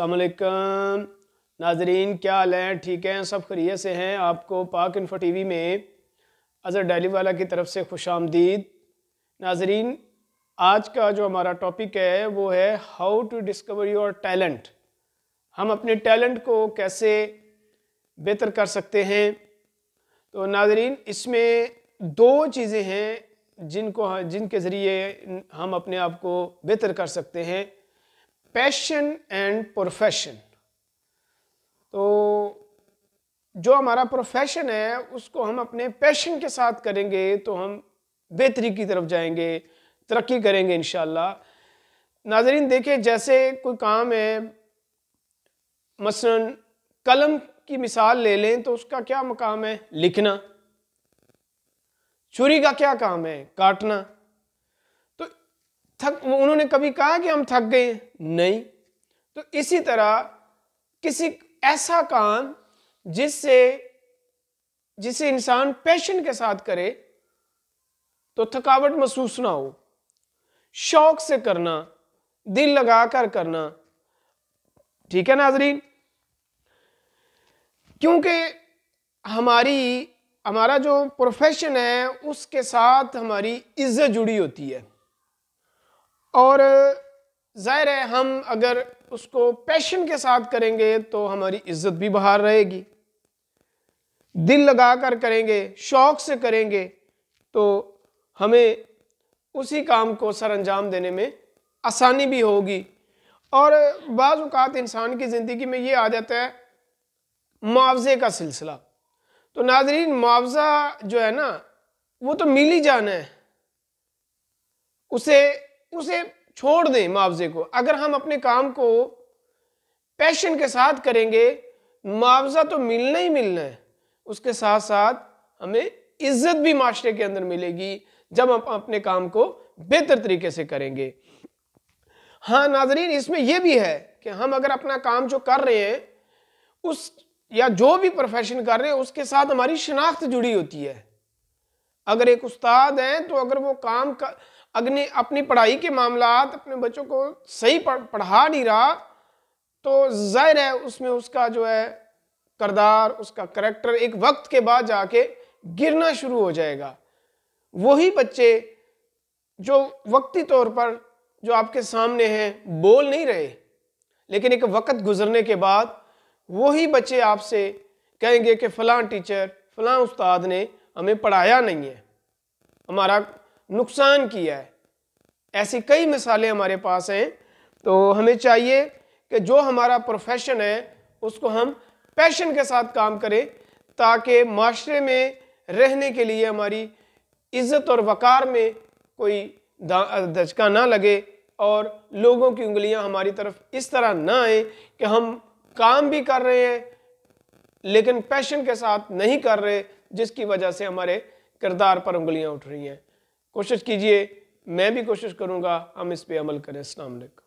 असलकम नाजरीन क्या हाल हैं ठीक हैं सब खरीय से हैं आपको पाक इन्फो टी वी में अज़र डेली वाला की तरफ से खुश आमदीद नाजरीन आज का जो हमारा टॉपिक है वो है how to discover your talent हम अपने टैलेंट को कैसे बेहतर कर सकते हैं तो नाजरीन इसमें दो चीज़ें हैं जिनको जिनके ज़रिए हम अपने आप को बेहतर कर सकते हैं पैशन एंड प्रोफेशन तो जो हमारा प्रोफेशन है उसको हम अपने पैशन के साथ करेंगे तो हम बेहतरी की तरफ जाएंगे तरक्की करेंगे इन नाजरीन देखें जैसे कोई काम है मसलन कलम की मिसाल ले लें तो उसका क्या मकाम है लिखना छुरी का क्या काम है काटना थक उन्होंने कभी कहा कि हम थक गए नहीं तो इसी तरह किसी ऐसा काम जिससे जिसे इंसान पैशन के साथ करे तो थकावट महसूस ना हो शौक से करना दिल लगा कर करना ठीक है नाजरीन क्योंकि हमारी हमारा जो प्रोफेशन है उसके साथ हमारी इज्जत जुड़ी होती है और ज़ाहिर है हम अगर उसको पैशन के साथ करेंगे तो हमारी इज्जत भी बाहर रहेगी दिल लगा कर करेंगे शौक़ से करेंगे तो हमें उसी काम को सर अंजाम देने में आसानी भी होगी और बाज़ात इंसान की ज़िंदगी में ये आ जाता है मुआवजे का सिलसिला तो नाजरीन मुआवजा जो है ना वो तो मिल ही जाना है उसे उसे छोड़ दें मुआवजे को अगर हम अपने काम को पैशन के साथ करेंगे मुआवजा तो मिलना ही मिलना है उसके साथ साथ हमें इज्जत भी माशरे के अंदर मिलेगी जब हम अपने काम को बेहतर तरीके से करेंगे हाँ नाजरीन इसमें यह भी है कि हम अगर अपना काम जो कर रहे हैं उस या जो भी प्रोफेशन कर रहे हैं उसके साथ हमारी शनाख्त जुड़ी होती है अगर एक उस्ताद हैं तो अगर वो काम का अग्नि अपनी पढ़ाई के मामला अपने बच्चों को सही पढ़ा नहीं रहा तो ज़ाहिर है उसमें उसका जो है करदार उसका करेक्टर एक वक्त के बाद जाके गिरना शुरू हो जाएगा वही बच्चे जो वक्ती तौर पर जो आपके सामने हैं बोल नहीं रहे लेकिन एक वक्त गुजरने के बाद वही बच्चे आपसे कहेंगे कि फलां टीचर फलां उस्ताद ने हमें पढ़ाया नहीं है हमारा नुकसान किया है ऐसी कई मिसालें हमारे पास हैं तो हमें चाहिए कि जो हमारा प्रोफेशन है उसको हम पैशन के साथ काम करें ताकि माशरे में रहने के लिए हमारी इज़्ज़त और वक़ार में कोई धचका ना लगे और लोगों की उंगलियां हमारी तरफ इस तरह ना आए कि हम काम भी कर रहे हैं लेकिन पैशन के साथ नहीं कर रहे जिसकी वजह से हमारे किरदार पर उंगलियां उठ रही हैं कोशिश कीजिए मैं भी कोशिश करूँगा हम इस पर अमल करें अलैक्म